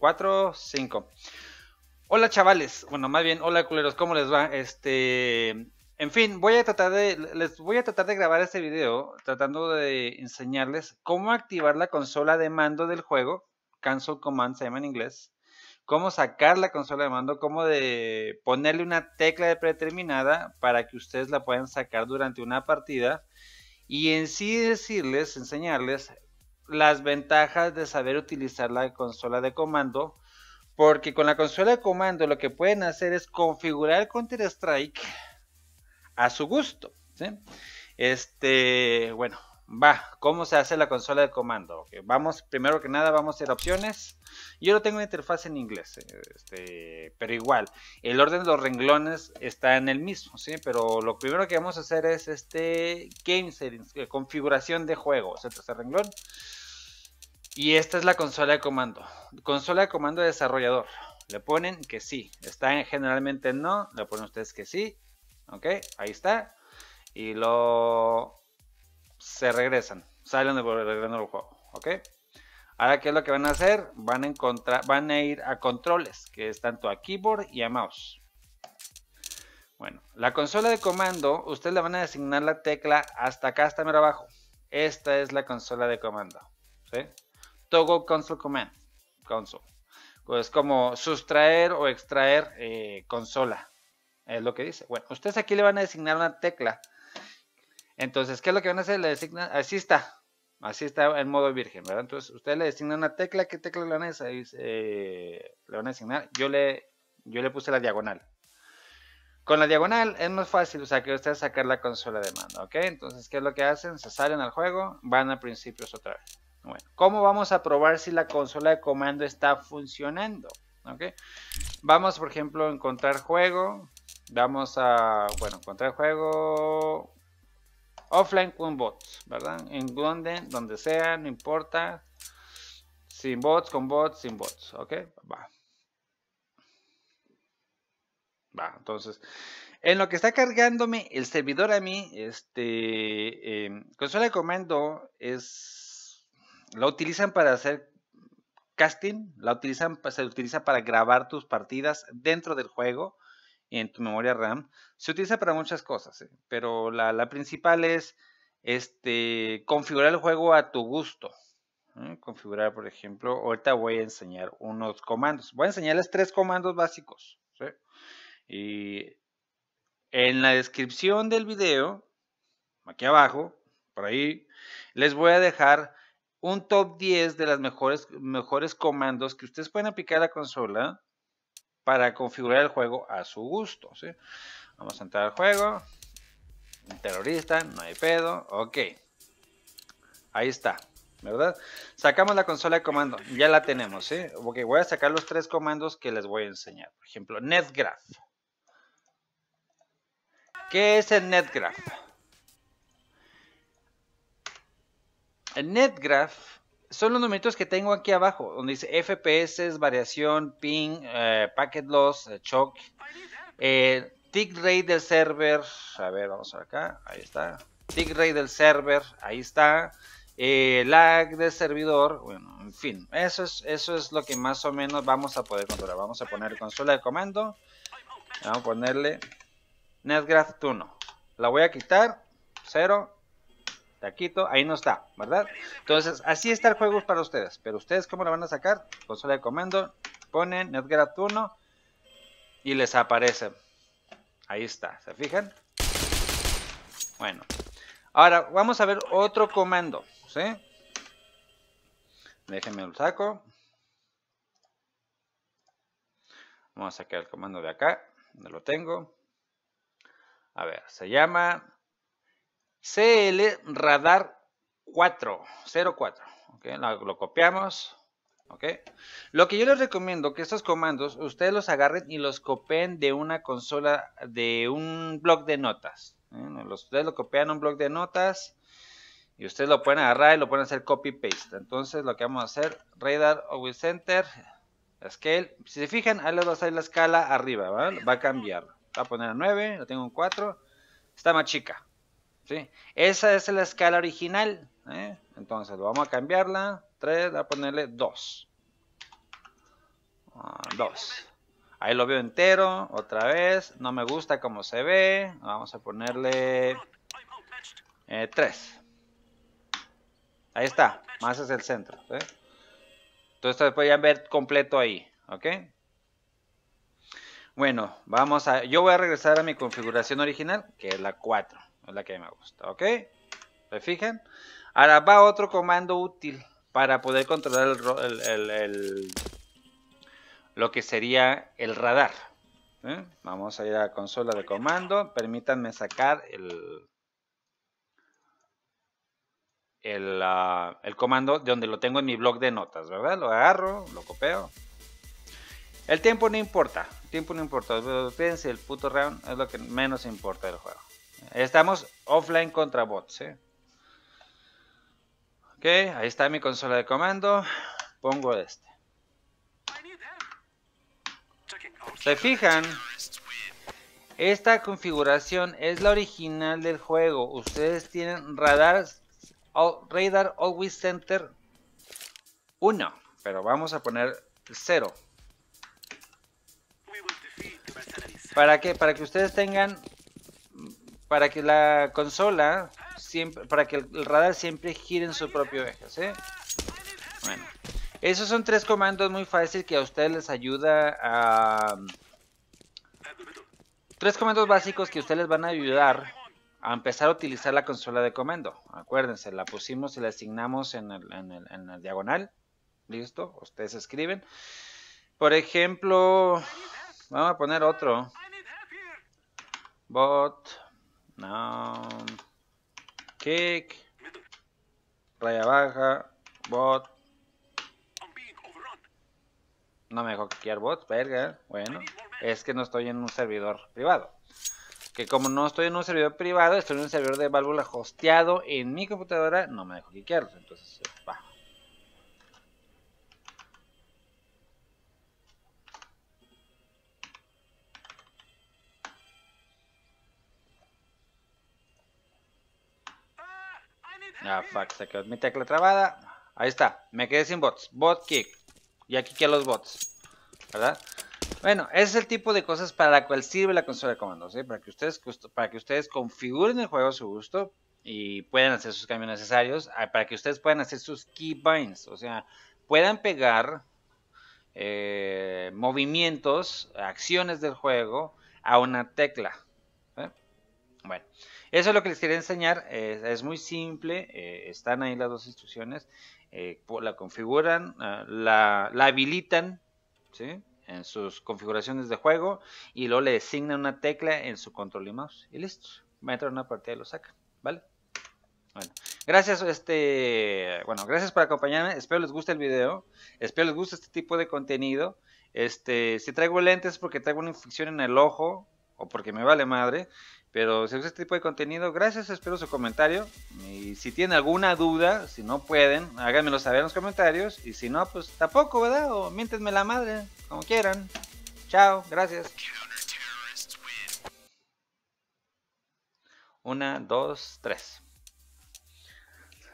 4, 5. Hola chavales, bueno, más bien, hola culeros, ¿cómo les va? Este, en fin, voy a tratar de, les voy a tratar de grabar este video tratando de enseñarles cómo activar la consola de mando del juego, Cancel Command se llama en inglés, cómo sacar la consola de mando, cómo de ponerle una tecla de predeterminada para que ustedes la puedan sacar durante una partida y en sí decirles, enseñarles las ventajas de saber utilizar la consola de comando. Porque con la consola de comando lo que pueden hacer es configurar Counter-Strike a su gusto. Este, bueno, va. ¿Cómo se hace la consola de comando? vamos, primero que nada, vamos a ir opciones. Yo no tengo una interfaz en inglés, eh, este, pero igual, el orden de los renglones está en el mismo, ¿sí? Pero lo primero que vamos a hacer es este game settings, eh, configuración de juego, o renglón. Y esta es la consola de comando. Consola de comando de desarrollador. Le ponen que sí. Está generalmente no. Le ponen ustedes que sí. Ok, ahí está. Y lo... Se regresan. Salen de nuevo al juego. Ok. Ahora, ¿qué es lo que van a hacer? Van a, ir a controles, que es tanto a keyboard y a mouse. Bueno, la consola de comando, ustedes le van a designar la tecla hasta acá, hasta mero abajo. Esta es la consola de comando. ¿sí? Togo console command, console. Pues como sustraer o extraer eh, consola, es lo que dice. Bueno, ustedes aquí le van a designar una tecla. Entonces, ¿qué es lo que van a hacer? Le designan, así está, así está en modo virgen, ¿verdad? Entonces, ustedes le designan una tecla, ¿qué tecla le van a, eh, le van a designar? Yo le, yo le puse la diagonal, con la diagonal es más fácil, o sea, que ustedes sacar la consola de mando, ¿ok? Entonces, ¿qué es lo que hacen? Se salen al juego, van a principios otra vez. ¿cómo vamos a probar si la consola de comando está funcionando? ¿Okay? Vamos, por ejemplo, a encontrar juego. Vamos a, bueno, encontrar juego offline con bots, ¿verdad? En donde, donde sea, no importa. Sin bots, con bots, sin bots, ¿ok? Va. Va, entonces, en lo que está cargándome el servidor a mí, este, em, consola de comando es la utilizan para hacer casting, la utilizan, se utiliza para grabar tus partidas dentro del juego en tu memoria RAM. Se utiliza para muchas cosas, eh, pero la, principal es este, configurar el juego a tu gusto. Configurar, por ejemplo, ahorita voy a enseñar unos comandos. Voy a enseñarles tres comandos básicos. Y en la descripción del video, aquí abajo, por ahí, les voy a dejar un top 10 de las mejores, mejores comandos que ustedes pueden aplicar a la consola para configurar el juego a su gusto. Vamos a entrar al juego. Terrorista, no hay pedo. Ok. Ahí está. ¿Verdad? Sacamos la consola de comando. Ya la tenemos, ¿sí? voy a sacar los tres comandos que les voy a enseñar. Por ejemplo, NetGraph. ¿Qué es el NetGraph? NetGraph son los números que tengo aquí abajo, donde dice FPS, variación, ping, eh, packet loss, shock eh, eh, tick rate del server. A ver, vamos acá, ahí está. Tick rate del server, ahí está. lag del servidor, bueno, en fin, eso es, eso es lo que más o menos vamos a poder controlar. Vamos a poner consola de comando, vamos a ponerle NetGraph 1. La voy a quitar, 0, taquito, ahí no está, ¿verdad? Entonces, así está el juego para ustedes. Pero ustedes, ¿cómo lo van a sacar? Consola pues de comando, ponen netgratuno 1 y les aparece. Ahí está, ¿se fijan? Bueno, ahora vamos a ver otro comando, ¿sí? Déjenme lo saco. Vamos a sacar el comando de acá, donde lo tengo. A ver, se llama CL Radar 4, 04. Okay, lo, copiamos. Lo que yo les recomiendo que estos comandos ustedes los agarren y los copien de una consola, de un blog de notas. ¿eh? ustedes lo copian a un blog de notas y ustedes lo pueden agarrar y lo pueden hacer copy paste. Entonces lo que vamos a hacer, radar always center, scale. Si se fijan, ahí les va a salir la escala arriba, va a cambiar. Va a poner a 9, lo tengo en 4. Está más chica. Esa es la escala original. ¿eh? Entonces, vamos a cambiarla. 3, a ponerle 2. 2. Ah, ahí lo veo entero, otra vez. No me gusta cómo se ve. Vamos a ponerle 3. Eh, ahí está, más es el centro. ¿eh? entonces Entonces ya ver completo ahí, ¿ok? Bueno, vamos a... Yo voy a regresar a mi configuración original, que es la 4 la que me gusta, ¿ok? ¿Se fijan? Ahora va otro comando útil para poder controlar el, lo que sería el radar. ¿eh? Vamos a ir a la consola de comando. Permítanme sacar el, ah, el, comando de donde lo tengo en mi blog de notas, ¿verdad? Lo agarro, lo copio. El tiempo no importa. El tiempo no importa. Fíjense, el puto round es lo que menos importa del juego. Estamos offline contra bots. ¿eh? Ok, ahí está mi consola de comando. Pongo este. ¿Se fijan? Esta configuración es la original del juego. Ustedes tienen radar, radar Always Center 1. Pero vamos a poner 0. ¿Para qué? Para que ustedes tengan para que la consola siempre, para que el radar siempre gire en su propio eje, ¿sí? Bueno, esos son tres comandos muy fáciles que a ustedes les ayuda a tres comandos básicos que ustedes les van a ayudar a empezar a utilizar la consola de comando. Acuérdense, la pusimos y la asignamos en el, en el, en el diagonal. Listo, ustedes escriben. Por ejemplo, vamos a poner otro. Bot no, Kick. Raya baja. Bot. No me dejó quitar bot, verga. Bueno, es que no estoy en un servidor privado. Que como no estoy en un servidor privado, estoy en un servidor de válvula hosteado en mi computadora, no me dejó kickearlos Entonces, va. Ah, fuck, se quedó mi tecla trabada. Ahí está, me quedé sin bots. Bot kick. Y aquí quedan los bots. ¿Verdad? Bueno, ese es el tipo de cosas para la cual sirve la consola de comandos, para, que ustedes, para que ustedes configuren el juego a su gusto y puedan hacer sus cambios necesarios, ah, para que ustedes puedan hacer sus keybinds, o sea, puedan pegar eh, movimientos, acciones del juego a una tecla. Eso es lo que les quería enseñar, eh, es muy simple, eh, están ahí las dos instrucciones, eh, la configuran, ah, la, habilitan ¿sí? en sus configuraciones de juego y luego le designan una tecla en su control y mouse y listo, va a entrar una partida y lo saca, ¿vale? Bueno, gracias, este, bueno, gracias por acompañarme, espero les guste el video, espero les guste este tipo de contenido, este, si traigo lentes porque traigo una infección en el ojo o porque me vale madre, pero si usa este tipo de contenido, gracias, espero su comentario. Y si tiene alguna duda, si no pueden, háganmelo saber en los comentarios. Y si no, pues tampoco, ¿verdad? O miéntenme la madre, como quieran. Chao, gracias. Una, dos, tres.